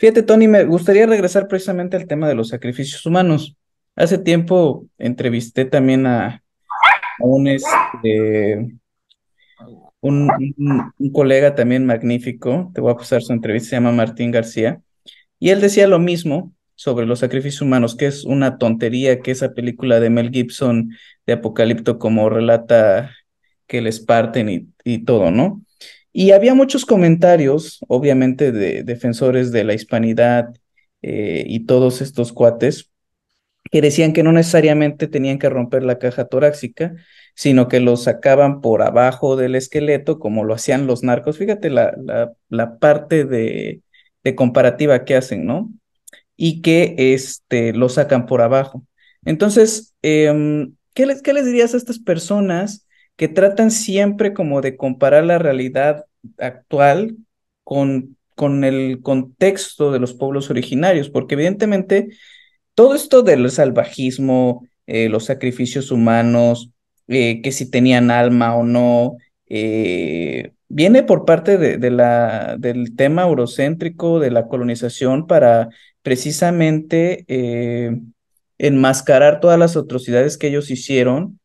Fíjate, Tony, me gustaría regresar precisamente al tema de los sacrificios humanos. Hace tiempo entrevisté también a, este, un, colega también magnífico, te voy a pasar su entrevista, se llama Martín García, y él decía lo mismo sobre los sacrificios humanos, que es una tontería que esa película de Mel Gibson de Apocalipto como relata que les parten y todo, ¿no? Y había muchos comentarios, obviamente, de defensores de la hispanidad eh, y todos estos cuates, que decían que no necesariamente tenían que romper la caja torácica, sino que lo sacaban por abajo del esqueleto, como lo hacían los narcos. Fíjate la, la, parte de, comparativa que hacen, ¿no? Y que este, lo sacan por abajo. Entonces, em, ¿qué, ¿qué les dirías a estas personas que tratan siempre como de comparar la realidad actual con, con el contexto de los pueblos originarios, porque evidentemente todo esto del salvajismo, eh, los sacrificios humanos, eh, que si tenían alma o no, eh, viene por parte de la, del tema eurocéntrico de la colonización para precisamente enmascarar todas las atrocidades que ellos hicieron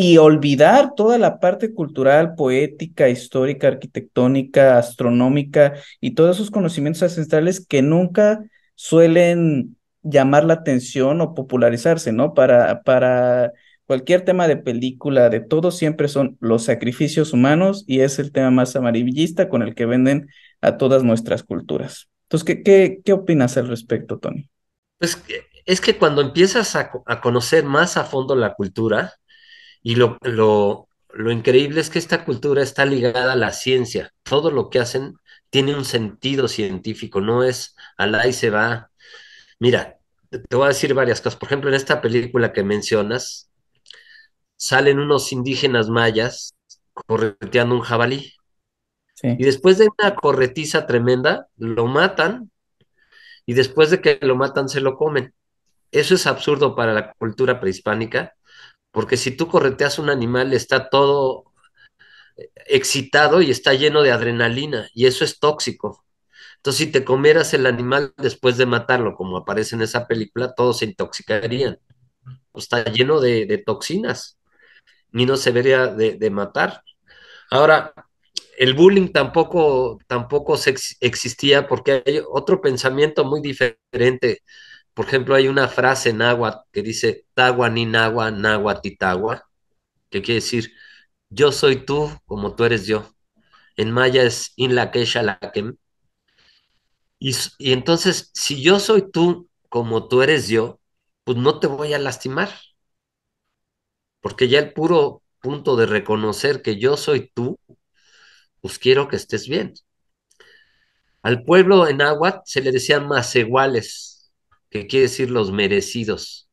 y olvidar toda la parte cultural, poética, histórica, arquitectónica, astronómica y todos esos conocimientos ancestrales que nunca suelen llamar la atención o popularizarse, ¿no? Para, para cualquier tema de película, de todo, siempre son los sacrificios humanos y es el tema más amarillista con el que venden a todas nuestras culturas. Entonces, ¿qué, qué, qué opinas al respecto, Tony? Pues es que cuando empiezas a, a conocer más a fondo la cultura, y lo, increíble es que esta cultura está ligada a la ciencia. Todo lo que hacen tiene un sentido científico, no es al ahí se va. Mira, te voy a decir varias cosas. Por ejemplo, en esta película que mencionas, salen unos indígenas mayas correteando un jabalí. Y después de una corretiza tremenda, lo matan y después de que lo matan se lo comen. Eso es absurdo para la cultura prehispánica porque si tú correteas un animal, está todo excitado y está lleno de adrenalina, y eso es tóxico. Entonces, si te comieras el animal después de matarlo, como aparece en esa película, todos se intoxicarían. está lleno de, toxinas y no se vería de, matar. Ahora, el bullying tampoco, tampoco existía porque hay otro pensamiento muy diferente por ejemplo, hay una frase en agua que dice Tagua ni nagua, nagua que quiere decir yo soy tú como tú eres yo. En maya es in la quecha la que. Y, entonces, si yo soy tú como tú eres yo, pues no te voy a lastimar. Porque ya el puro punto de reconocer que yo soy tú, pues quiero que estés bien. Al pueblo en agua se le decían más iguales ¿Qué quiere decir los merecidos.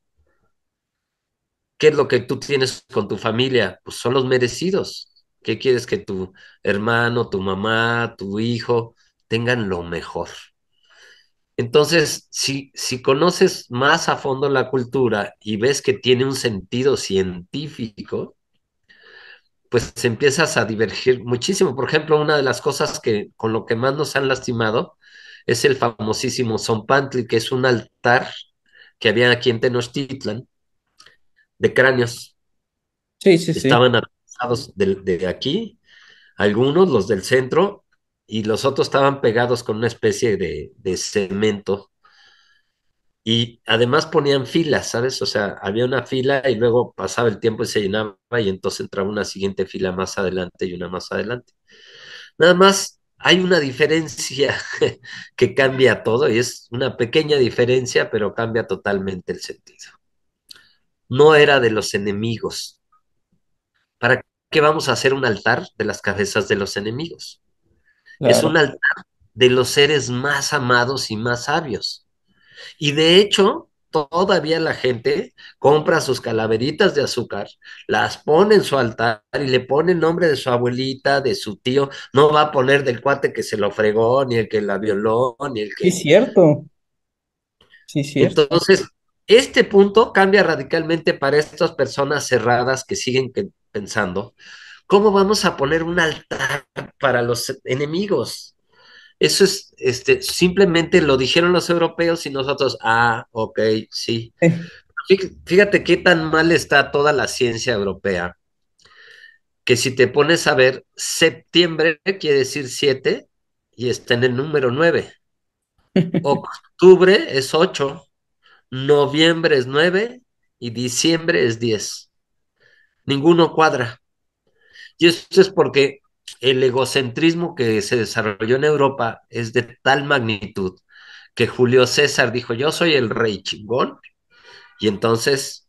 ¿Qué es lo que tú tienes con tu familia? Pues son los merecidos. ¿Qué quieres que tu hermano, tu mamá, tu hijo tengan lo mejor? Entonces, si, si conoces más a fondo la cultura y ves que tiene un sentido científico, pues empiezas a divergir muchísimo. Por ejemplo, una de las cosas que con lo que más nos han lastimado es el famosísimo Zompantli, que es un altar que había aquí en Tenochtitlan de cráneos. Sí, sí, Estaban sí. Estaban de, de, aquí, algunos, los del centro, y los otros estaban pegados con una especie de, de cemento. Y además ponían filas, ¿sabes? O sea, había una fila y luego pasaba el tiempo y se llenaba y entonces entraba una siguiente fila más adelante y una más adelante. Nada más hay una diferencia que cambia todo y es una pequeña diferencia, pero cambia totalmente el sentido. No era de los enemigos. ¿Para qué vamos a hacer un altar de las cabezas de los enemigos? Es un altar de los seres más amados y más sabios. Y de hecho, todavía la gente compra sus calaveritas de azúcar, las pone en su altar y le pone el nombre de su abuelita, de su tío, no va a poner del cuate que se lo fregó, ni el que la violó, ni el que... Sí, cierto. Sí, cierto. Entonces, este punto cambia radicalmente para estas personas cerradas que siguen pensando, ¿cómo vamos a poner un altar para los enemigos? Eso es, este, simplemente lo dijeron los europeos y nosotros, ah, ok, sí. Fíjate qué tan mal está toda la ciencia europea, que si te pones a ver, septiembre quiere decir 7 y está en el número 9. Octubre es 8, noviembre es 9 y diciembre es 10. Ninguno cuadra. Y eso es porque el egocentrismo que se desarrolló en Europa es de tal magnitud que Julio César dijo, yo soy el rey chingón, y entonces,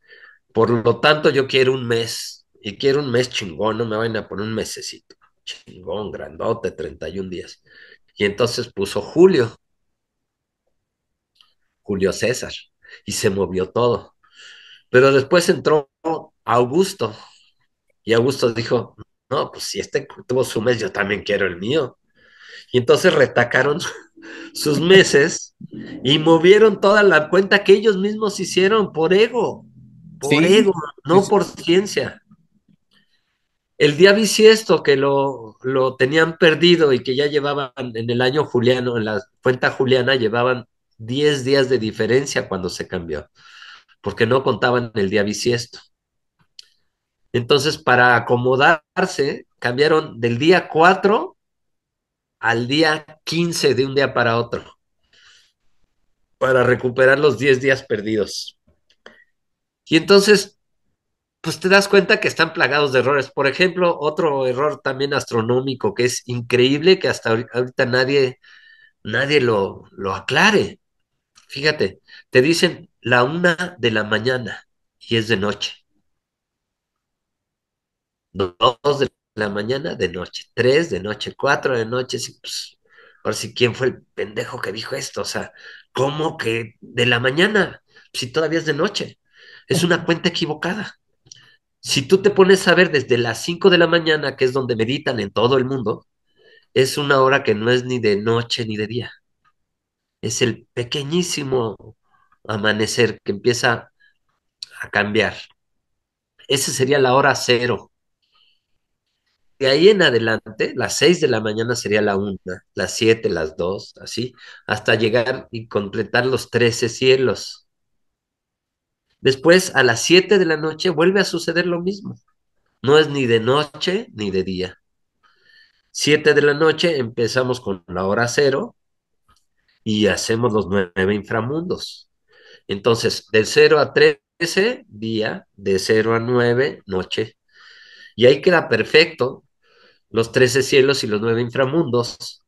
por lo tanto, yo quiero un mes, y quiero un mes chingón, no me vayan a poner un mesecito, chingón, grandote, 31 días. Y entonces puso Julio, Julio César, y se movió todo. Pero después entró Augusto, y Augusto dijo, no, pues si este tuvo su mes, yo también quiero el mío. Y entonces retacaron sus meses y movieron toda la cuenta que ellos mismos hicieron por ego, por ego, no por ciencia. El día bisiesto que lo, lo, tenían perdido y que ya llevaban en el año juliano, en la cuenta juliana, llevaban 10 días de diferencia cuando se cambió, porque no contaban el día bisiesto. Entonces, para acomodarse, cambiaron del día 4 al día 15 de un día para otro, para recuperar los 10 días perdidos. Y entonces, pues te das cuenta que están plagados de errores. Por ejemplo, otro error también astronómico que es increíble que hasta ahorita nadie, nadie lo, lo aclare. Fíjate, te dicen la una de la mañana y es de noche dos de la mañana, de noche, tres de noche, cuatro de noche, sí, pues, ahora sí, ¿quién fue el pendejo que dijo esto? O sea, ¿cómo que de la mañana? Si todavía es de noche, es una cuenta equivocada. Si tú te pones a ver desde las cinco de la mañana, que es donde meditan en todo el mundo, es una hora que no es ni de noche ni de día. Es el pequeñísimo amanecer que empieza a cambiar. Esa sería la hora cero de ahí en adelante, las 6 de la mañana sería la 1, las 7, las 2, así, hasta llegar y completar los 13 cielos. Después, a las 7 de la noche, vuelve a suceder lo mismo. No es ni de noche ni de día. 7 de la noche empezamos con la hora cero y hacemos los nueve inframundos. Entonces, de 0 a 13, día, de 0 a 9, noche. Y ahí queda perfecto los trece cielos y los nueve inframundos.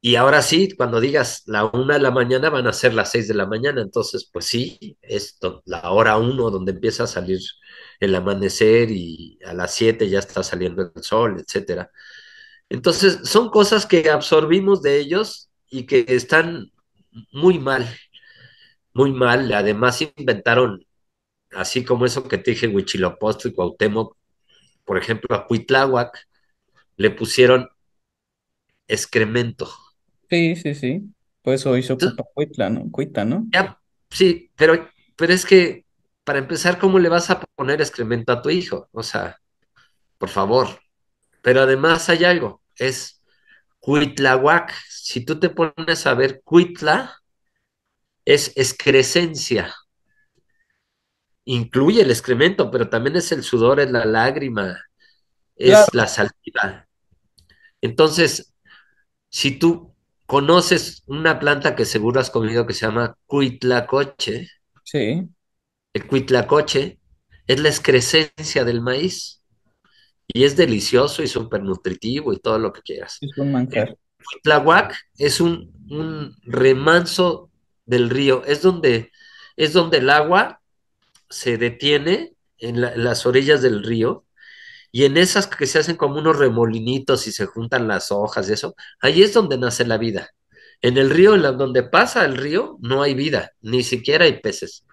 Y ahora sí, cuando digas la una de la mañana, van a ser las seis de la mañana. Entonces, pues sí, es la hora uno donde empieza a salir el amanecer y a las siete ya está saliendo el sol, etcétera. Entonces, son cosas que absorbimos de ellos y que están muy mal, muy mal. Además, inventaron, así como eso que te dije, y Cuauhtémoc, por ejemplo, a Cuitláhuac, le pusieron excremento. Sí, sí, sí. por pues eso hizo Cuitla, ¿no? Cuita, ¿no? sí, pero, pero es que, para empezar, ¿cómo le vas a poner excremento a tu hijo? O sea, por favor. Pero además hay algo, es Cuitlahuac. Si tú te pones a ver Cuitla, es excrescencia. Incluye el excremento, pero también es el sudor, es la lágrima, es la saltiva. Entonces, si tú conoces una planta que seguro has comido que se llama cuitlacoche, sí. el cuitlacoche es la excrescencia del maíz y es delicioso y súper nutritivo y todo lo que quieras. Es un manjar. es un, remanso del río, es donde, es donde el agua se detiene en las orillas del río y en esas que se hacen como unos remolinitos y se juntan las hojas y eso, ahí es donde nace la vida. En el río, en donde pasa el río, no hay vida, ni siquiera hay peces.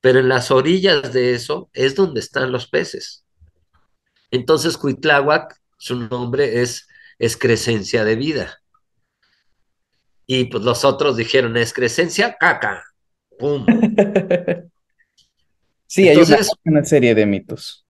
Pero en las orillas de eso es donde están los peces. Entonces, Cuitláhuac, su nombre es excrescencia de vida. Y pues los otros dijeron, crecencia, caca. ¡Pum! Sí, ellos hay una, serie de mitos.